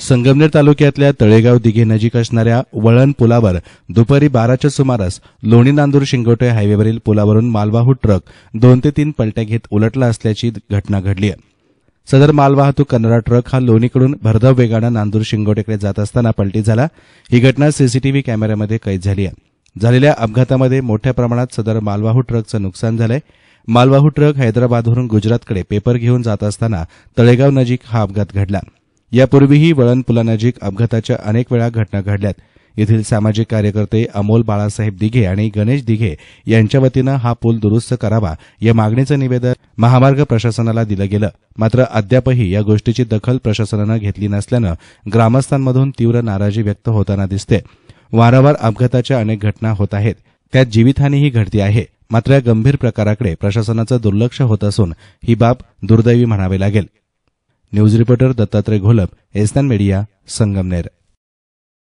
संगमनेर तालुक्यातल्या तळेगाव दिघे नजीक असणाऱ्या वळण पुलावर दुपारी बाराच्या सुमारास लोणी नांदूर शिंगोटे हायवेवरील पुलावरून मालवाहू ट्रक दोन ते तीन पलट्या घेत उलटला असल्याची घटना घडली आहे सदर मालवाहतूक करणारा ट्रक हा लोणीकडून भरधाव वेगानं नांदूर शिंगोटेकडे जात असताना पलटी झाला ही घटना सीसीटीव्ही कॅमेऱ्यामध्ये कैद झाली आहे झालेल्या अपघातामध्ये मोठ्या प्रमाणात सदर मालवाहू ट्रकचं नुकसान झालंय मालवाहू ट्रक हैदराबादवरून गुजरातकडे पेपर घेऊन जात असताना तळेगाव नजीक हा अपघात घडला यापूर्वीही वळण पुलानजीक अपघाताच्या अनेक वेळा घटना घडल्यात येथील सामाजिक कार्यकर्ते अमोल बाळासाहेब दिघे आणि गणेश दिघे यांच्या वतीनं हा पूल दुरुस्त करावा या मागणीचं निवेदन महामार्ग प्रशासनाला दिलं गेलं मात्र अद्यापही या गोष्टीची दखल प्रशासनानं घेतली नसल्यानं ग्रामस्थांमधून तीव्र नाराजी व्यक्त होताना दिसते वारंवार अपघाताच्या अनेक घटना होत आहेत त्यात जीवितहानीही घडती आहे मात्र या गंभीर प्रकाराकडे प्रशासनाचं दुर्लक्ष होत असून ही बाब दुर्दैवी म्हणावी लागेल न्यूज रिपोर्टर दत्तात्रय घोलप एस्तान मीडिया संगमनेर